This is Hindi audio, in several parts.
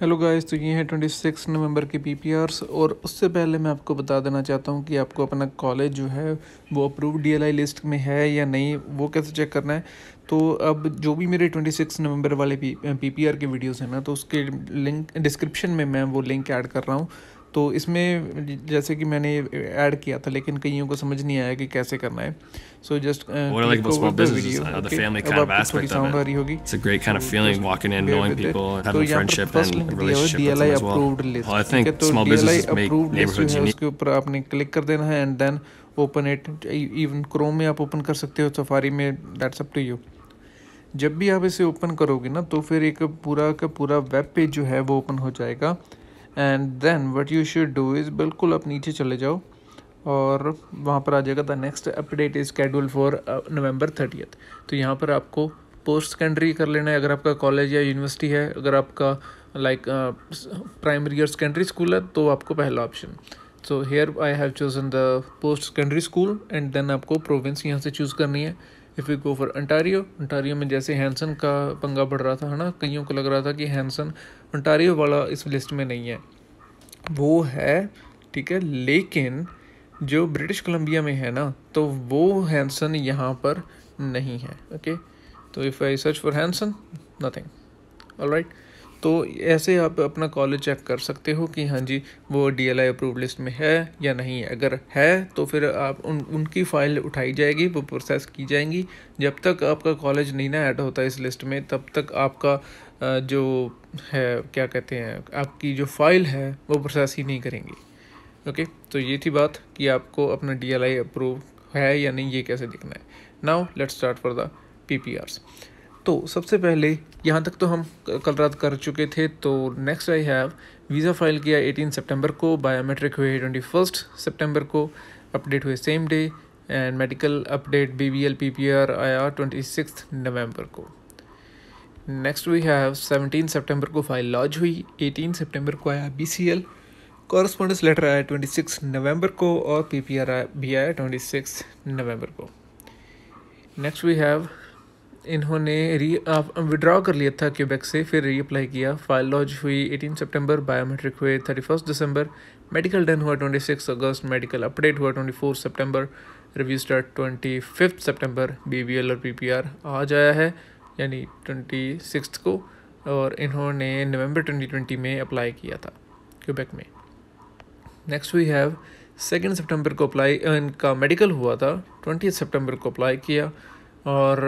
हेलो गाइस तो ये है 26 नवंबर के पीपीआर्स और उससे पहले मैं आपको बता देना चाहता हूँ कि आपको अपना कॉलेज जो है वो अप्रूव डीएलआई लिस्ट में है या नहीं वो कैसे चेक करना है तो अब जो भी मेरे 26 नवंबर वाले पी पीपीआर के वीडियोस हैं ना तो उसके लिंक डिस्क्रिप्शन में मैं वो लिंक ऐड कर रहा हूँ तो इसमें जैसे कि मैंने ऐड किया था लेकिन कईयों को समझ नहीं आया कि कैसे करना है सो जस्ट उसके ऊपर आपने क्लिक कर देना है and then open it even Chrome में आप ओपन कर सकते हो सफारी में दैट्स अप टू यू जब भी आप इसे ओपन करोगे ना तो फिर एक पूरा का पूरा वेब पेज जो है वो ओपन हो जाएगा and then what you should do is बिल्कुल आप नीचे चले जाओ और वहाँ पर आ जाएगा the next update is schedule for November thirtieth तो यहाँ पर आपको पोस्ट सेकेंडरी कर लेना है अगर आपका कॉलेज या यूनिवर्सिटी है अगर आपका लाइक प्राइमरी और सेकेंडरी स्कूल है तो आपको पहला option so here I have chosen the post secondary school and then आपको प्रोविंस यहाँ से चूज़ करनी है if you go for Ontario Ontario में जैसे हैंसन का पंगा बढ़ रहा था है ना कईयों को लग रहा था कि हैंसन अंटारियो वाला इस लिस्ट में नहीं है वो है ठीक है लेकिन जो ब्रिटिश कोलंबिया में है ना तो वो हैंसन यहाँ पर नहीं है ओके तो if I search for Hanson nothing all right तो ऐसे आप अपना कॉलेज चेक कर सकते हो कि हाँ जी वो D L I approve list में है या नहीं अगर है तो फिर आप उन उनकी फ़ाइल उठाई जाएगी वो प्रोसेस की जाएंगी जब तक आपका कॉलेज नहीं ना ऐड होता इस लिस्ट में तब तक आपका जो है क्या कहते हैं आपकी जो फ़ाइल है वो प्रोसेस ही नहीं करेंगे ओके तो ये थी बात कि आपको अपना डी एल आई अप्रूव है या नहीं ये कैसे देखना है now let's start for the P P Rs तो सबसे पहले यहाँ तक तो हम कल रात कर चुके थे तो next I have visa file किया 18 सितंबर को बायोमेट्रिक हुए ट्वेंटी फर्स्ट को अपडेट हुए same day and medical update B B L P P R आया ट्वेंटी सिक्स नवम्बर को next we have seventeen September को फाइल लॉज हुई एटीन सितंबर को आया B C L correspondence letter आया ट्वेंटी सिक्स नवम्बर को और पी पी आर भी आया ट्वेंटी सिक्स नवम्बर को नेक्स्ट वी हैव इन्होंने री विड्रॉ कर लिया था क्यूबेक से फिर रीअप्लाई किया फाइल लॉन्च हुई 18 सितंबर बायोमेट्रिक हुए 31 दिसंबर मेडिकल डन हुआ 26 अगस्त मेडिकल अपडेट हुआ 24 सितंबर review start twenty fifth BBL B और पी आज आया है यानी ट्वेंटी को और इन्होंने नवंबर 2020 में अप्लाई किया था क्यूबेक में next we have second September को अप्लाई इनका मेडिकल हुआ था ट्वेंटी सेप्टेम्बर को अप्लाई किया और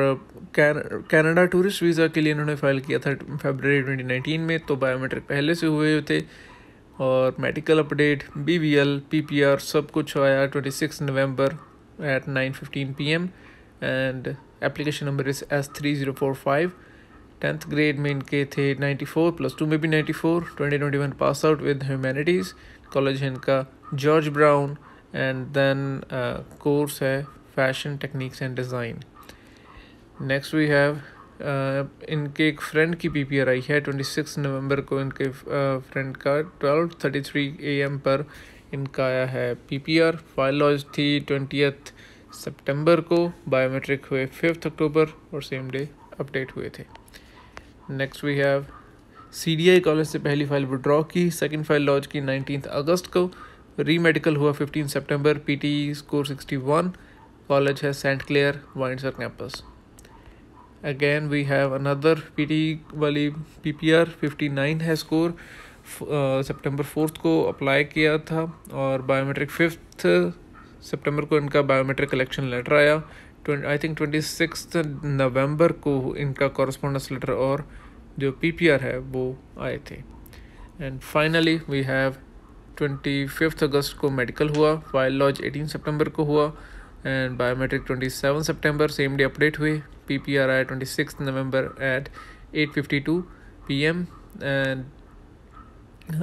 कनाडा टूरिस्ट वीज़ा के लिए इन्होंने फ़ाइल किया था फेबररी 2019 में तो बायोमेट्रिक पहले से हुए थे और medical update B V L P P R सब कुछ आया 26 November at 9:15 PM and application number is S three zero four five tenth grade में इनके थे 94 प्लस टू में भी 94 2021 pass out with humanities college है इनका George Brown and then course है fashion techniques and design next we have इनके एक फ्रेंड की पी पी आर आई है ट्वेंटी सिक्स नवंबर को इनके फ्रेंड uh, का twelve thirty three A M पर इनका आया है P P R file lodge थी ट्वेंटियथ सितंबर को बायोमेट्रिक हुए फिफ्थ अक्टूबर और सेम डे अपडेट हुए थे next we have C D I college से पहली फाइल विड्रॉ की सेकेंड फाइल लॉज की नाइनटीन अगस्त को री मेडिकल हुआ fifteen September P T score sixty one college है Saint Clair Windsor campus again we have another P T वाली P P R fifty nine है स्कोर सेप्टेम्बर फोर्थ को अप्लाई किया था और बायोमेट्रिक फिफ्थ सेप्टेम्बर को इनका बायोमेट्रिक कलेक्शन लेटर आया I think twenty six November को इनका कॉरस्पॉन्डेंस लेटर और जो पी पी आर है वो आए थे and finally we have twenty fifth August को मेडिकल हुआ वाइल्ड लॉज एटीन सेप्टेम्बर को हुआ and biometric twenty seven September same day update हुए पी पी आर आई twenty six November at eight fifty two P M and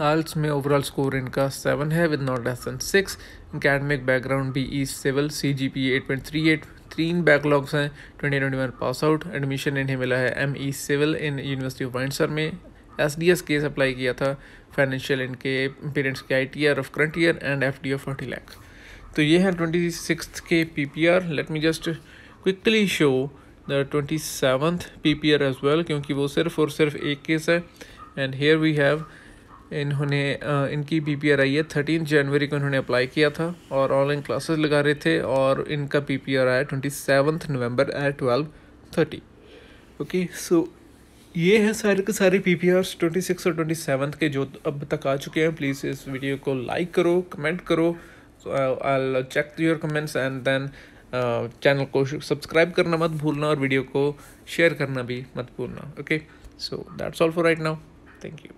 IELTS में ओवरऑल स्कोर इनका सेवन है with not less than six academic background B E civil C G P eight point three eight तीन बैकलॉग्स हैं twenty twenty one pass out admission इन्हें मिला है M E civil in University of Windsor में S D S case apply किया था फाइनेंशियल इनके पेरेंट्स के I T R of current year and F D of forty lakhs तो ये है ट्वेंटी सिक्स के P P R let me just quickly show the twenty seventh P P R as well क्योंकि वो सिर्फ और सिर्फ एक केस है एंड हेयर वी हैव इन्होंने इनकी पी पी आर आई है थर्टीन जनवरी को इन्होंने अप्लाई किया था और ऑनलाइन क्लासेस लगा रहे थे और इनका पी पी आर आया twenty seventh November at twelve thirty okay so ये हैं सारे के सारे P P Rs twenty six और ट्वेंटी सेवन्थ के जो अब तक आ चुके हैं प्लीज़ इस वीडियो को लाइक करो कमेंट करो so I check your comments and then channel को सब्सक्राइब करना मत भूलना और वीडियो को शेयर करना भी मत भूलना okay so that's all for right now thank you